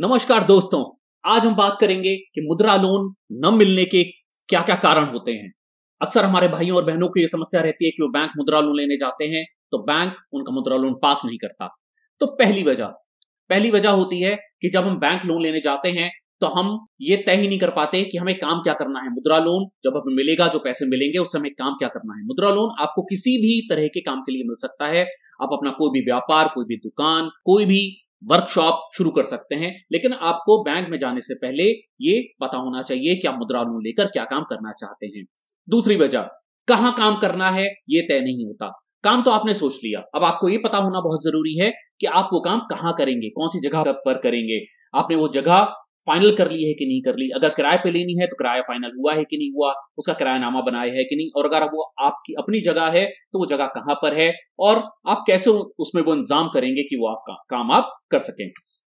नमस्कार दोस्तों आज हम बात करेंगे कि मुद्रा लोन न मिलने के क्या क्या कारण होते हैं अक्सर हमारे भाइयों और बहनों को यह समस्या रहती है कि वो बैंक मुद्रा लोन लेने जाते हैं तो बैंक उनका मुद्रा लोन पास नहीं करता तो पहली वजह पहली वजह होती है कि जब हम बैंक लोन लेने जाते हैं तो हम ये तय ही नहीं कर पाते कि हमें काम क्या करना है मुद्रा लोन जब हमें मिलेगा जो पैसे मिलेंगे उस समय काम क्या करना है मुद्रा लोन आपको किसी भी तरह के काम के लिए मिल सकता है आप अपना कोई भी व्यापार कोई भी दुकान कोई भी वर्कशॉप शुरू कर सकते हैं लेकिन आपको बैंक में जाने से पहले ये पता होना चाहिए कि आप मुद्रा लोन लेकर क्या काम करना चाहते हैं दूसरी वजह कहाँ काम करना है ये तय नहीं होता काम तो आपने सोच लिया अब आपको ये पता होना बहुत जरूरी है कि आप वो काम कहाँ करेंगे कौन सी जगह पर करेंगे आपने वो जगह फाइनल कर ली है कि नहीं कर ली अगर किराए पे लेनी है तो किराया फाइनल हुआ है कि नहीं हुआ उसका किराया नामा बनाया है कि नहीं और अगर वो आपकी अपनी जगह है तो वो जगह कहां पर है और आप कैसे उसमें वो इंतजाम करेंगे कि वो आपका काम आप कर सकें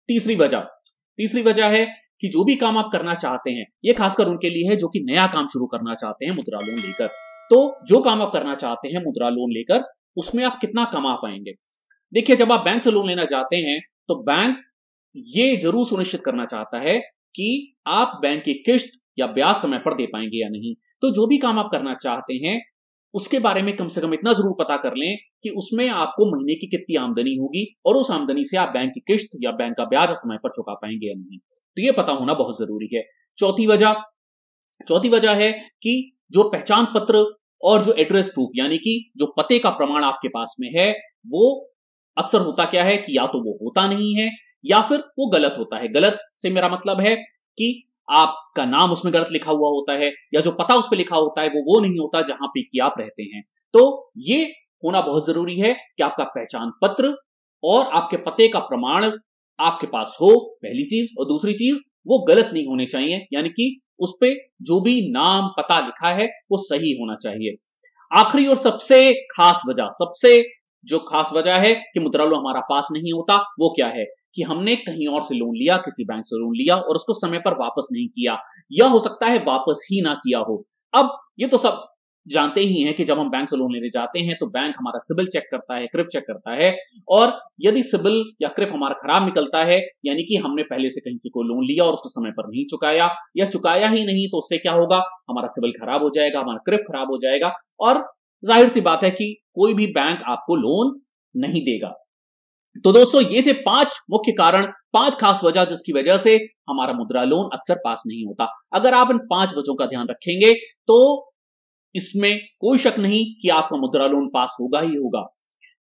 तीसरी वजह तीसरी वजह है कि जो भी काम आप करना चाहते हैं ये खासकर उनके लिए है जो कि नया काम शुरू करना चाहते हैं मुद्रा लोन लेकर तो जो काम आप करना चाहते हैं मुद्रा लोन लेकर उसमें आप कितना कमा पाएंगे देखिए जब आप बैंक से लोन लेना चाहते हैं तो बैंक ये जरूर सुनिश्चित करना चाहता है कि आप बैंक की किश्त या ब्याज समय पर दे पाएंगे या नहीं तो जो भी काम आप करना चाहते हैं उसके बारे में कम से कम इतना जरूर पता कर लें कि उसमें आपको महीने की कितनी आमदनी होगी और उस आमदनी से आप बैंक की किश्त या बैंक का ब्याज समय पर चुका पाएंगे या नहीं तो ये पता होना बहुत जरूरी है चौथी वजह चौथी वजह है कि जो पहचान पत्र और जो एड्रेस प्रूफ यानी कि जो पते का प्रमाण आपके पास में है वो अक्सर होता क्या है कि या तो वो होता नहीं है या फिर वो गलत होता है गलत से मेरा मतलब है कि आपका नाम उसमें गलत लिखा हुआ होता है या जो पता उस पर लिखा होता है वो वो नहीं होता जहां पे कि आप रहते हैं तो ये होना बहुत जरूरी है कि आपका पहचान पत्र और आपके पते का प्रमाण आपके पास हो पहली चीज और दूसरी चीज वो गलत नहीं होने चाहिए यानी कि उस पर जो भी नाम पता लिखा है वो सही होना चाहिए आखिरी और सबसे खास वजह सबसे जो खास वजह है कि मुद्रा लोन हमारा पास नहीं होता वो क्या है कि हमने कहीं और से लोन लिया किसी बैंक से लोन लिया और उसको समय पर वापस नहीं किया या हो सकता है वापस ही ना किया हो अब ये तो सब जानते ही हैं कि जब हम बैंक से लोन लेने जाते हैं तो बैंक हमारा सिबिल चेक करता है क्रिफ चेक करता है और यदि सिबिल या क्रिफ हमारा खराब निकलता है यानी कि हमने पहले से कहीं से कोई लोन लिया और उसको समय पर नहीं चुकाया या चुकाया ही नहीं तो उससे क्या होगा हमारा सिबिल खराब हो जाएगा हमारा क्रिफ खराब हो जाएगा और जाहिर सी बात है कि कोई भी बैंक आपको लोन नहीं देगा तो दोस्तों ये थे पांच मुख्य कारण पांच खास वजह जिसकी वजह से हमारा मुद्रा लोन अक्सर पास नहीं होता अगर आप इन पांच वजहों का ध्यान रखेंगे तो इसमें कोई शक नहीं कि आपका मुद्रा लोन पास होगा ही होगा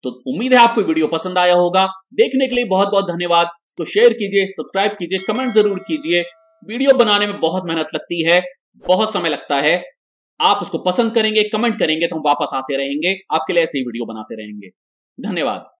तो उम्मीद है आपको वीडियो पसंद आया होगा देखने के लिए बहुत बहुत धन्यवाद इसको शेयर कीजिए सब्सक्राइब कीजिए कमेंट जरूर कीजिए वीडियो बनाने में बहुत मेहनत लगती है बहुत समय लगता है आप उसको पसंद करेंगे कमेंट करेंगे तो हम वापस आते रहेंगे आपके लिए ऐसे ही वीडियो बनाते रहेंगे धन्यवाद